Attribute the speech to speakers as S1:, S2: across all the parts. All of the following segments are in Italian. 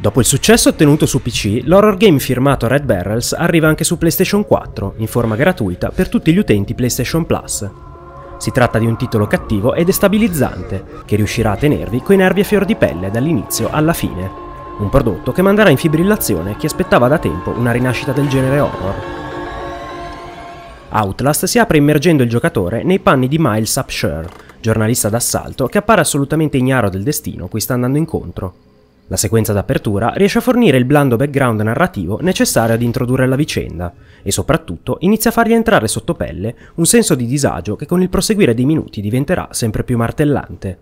S1: Dopo il successo ottenuto su PC, l'horror game firmato Red Barrels arriva anche su PlayStation 4, in forma gratuita per tutti gli utenti PlayStation Plus. Si tratta di un titolo cattivo e destabilizzante, che riuscirà a tenervi coi nervi a fior di pelle dall'inizio alla fine. Un prodotto che manderà in fibrillazione chi aspettava da tempo una rinascita del genere horror. Outlast si apre immergendo il giocatore nei panni di Miles Upshur, giornalista d'assalto che appare assolutamente ignaro del destino cui sta andando incontro. La sequenza d'apertura riesce a fornire il blando background narrativo necessario ad introdurre la vicenda e soprattutto inizia a fargli entrare sotto pelle un senso di disagio che con il proseguire dei minuti diventerà sempre più martellante.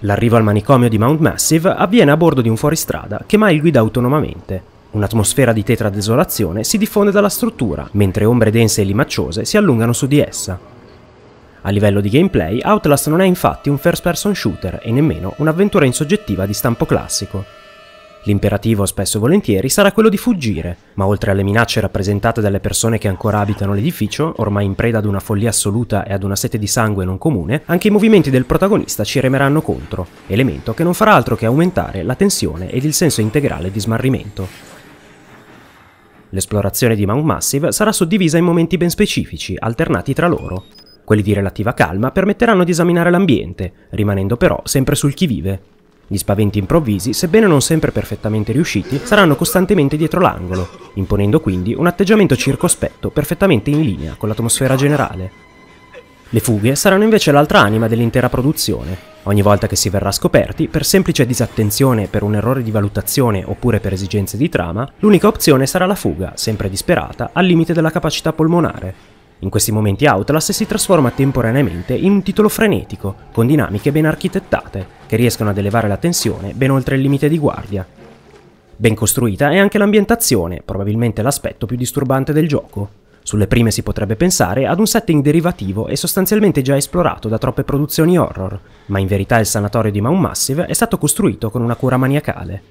S1: L'arrivo al manicomio di Mount Massive avviene a bordo di un fuoristrada che mai guida autonomamente. Un'atmosfera di tetra desolazione si diffonde dalla struttura, mentre ombre dense e limacciose si allungano su di essa. A livello di gameplay, Outlast non è infatti un first-person shooter e nemmeno un'avventura in soggettiva di stampo classico. L'imperativo spesso e volentieri sarà quello di fuggire, ma oltre alle minacce rappresentate dalle persone che ancora abitano l'edificio, ormai in preda ad una follia assoluta e ad una sete di sangue non comune, anche i movimenti del protagonista ci remeranno contro, elemento che non farà altro che aumentare la tensione ed il senso integrale di smarrimento. L'esplorazione di Mount Massive sarà suddivisa in momenti ben specifici, alternati tra loro, quelli di relativa calma permetteranno di esaminare l'ambiente, rimanendo però sempre sul chi vive. Gli spaventi improvvisi, sebbene non sempre perfettamente riusciti, saranno costantemente dietro l'angolo, imponendo quindi un atteggiamento circospetto perfettamente in linea con l'atmosfera generale. Le fughe saranno invece l'altra anima dell'intera produzione. Ogni volta che si verrà scoperti, per semplice disattenzione, per un errore di valutazione oppure per esigenze di trama, l'unica opzione sarà la fuga, sempre disperata, al limite della capacità polmonare. In questi momenti Outlast si trasforma temporaneamente in un titolo frenetico, con dinamiche ben architettate, che riescono ad elevare la tensione ben oltre il limite di guardia. Ben costruita è anche l'ambientazione, probabilmente l'aspetto più disturbante del gioco. Sulle prime si potrebbe pensare ad un setting derivativo e sostanzialmente già esplorato da troppe produzioni horror, ma in verità il sanatorio di Mount Massive è stato costruito con una cura maniacale.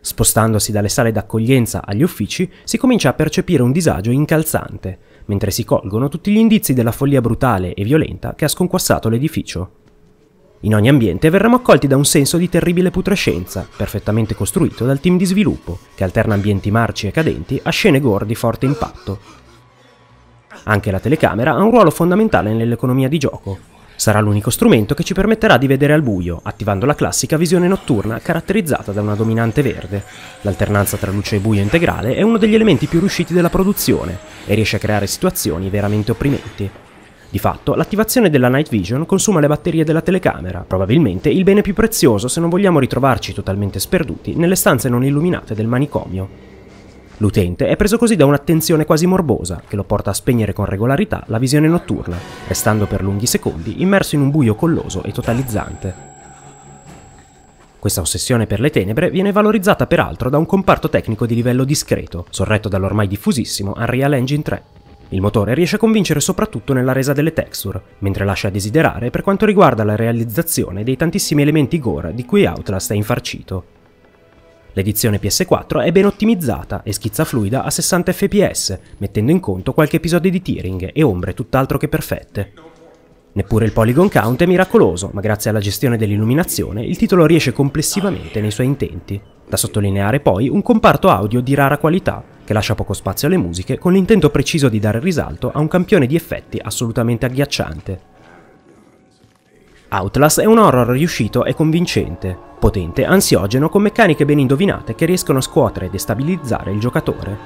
S1: Spostandosi dalle sale d'accoglienza agli uffici, si comincia a percepire un disagio incalzante, mentre si colgono tutti gli indizi della follia brutale e violenta che ha sconquassato l'edificio. In ogni ambiente verremo accolti da un senso di terribile putrescenza, perfettamente costruito dal team di sviluppo, che alterna ambienti marci e cadenti a scene gore di forte impatto. Anche la telecamera ha un ruolo fondamentale nell'economia di gioco, Sarà l'unico strumento che ci permetterà di vedere al buio, attivando la classica visione notturna caratterizzata da una dominante verde. L'alternanza tra luce e buio integrale è uno degli elementi più riusciti della produzione e riesce a creare situazioni veramente opprimenti. Di fatto, l'attivazione della night vision consuma le batterie della telecamera, probabilmente il bene più prezioso se non vogliamo ritrovarci totalmente sperduti nelle stanze non illuminate del manicomio. L'utente è preso così da un'attenzione quasi morbosa, che lo porta a spegnere con regolarità la visione notturna, restando per lunghi secondi immerso in un buio colloso e totalizzante. Questa ossessione per le tenebre viene valorizzata peraltro da un comparto tecnico di livello discreto, sorretto dall'ormai diffusissimo Unreal Engine 3. Il motore riesce a convincere soprattutto nella resa delle texture, mentre lascia a desiderare per quanto riguarda la realizzazione dei tantissimi elementi gore di cui Outlast è infarcito. L'edizione PS4 è ben ottimizzata e schizza fluida a 60 fps, mettendo in conto qualche episodio di tearing e ombre tutt'altro che perfette. Neppure il polygon count è miracoloso, ma grazie alla gestione dell'illuminazione il titolo riesce complessivamente nei suoi intenti. Da sottolineare poi un comparto audio di rara qualità, che lascia poco spazio alle musiche con l'intento preciso di dare risalto a un campione di effetti assolutamente agghiacciante. Outlast è un horror riuscito e convincente, potente ansiogeno con meccaniche ben indovinate che riescono a scuotere e destabilizzare il giocatore.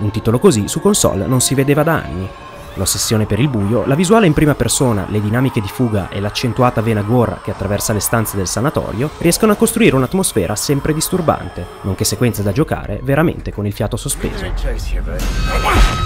S1: Un titolo così su console non si vedeva da anni. L'ossessione per il buio, la visuale in prima persona, le dinamiche di fuga e l'accentuata vena gorra che attraversa le stanze del sanatorio riescono a costruire un'atmosfera sempre disturbante, nonché sequenze da giocare veramente con il fiato sospeso.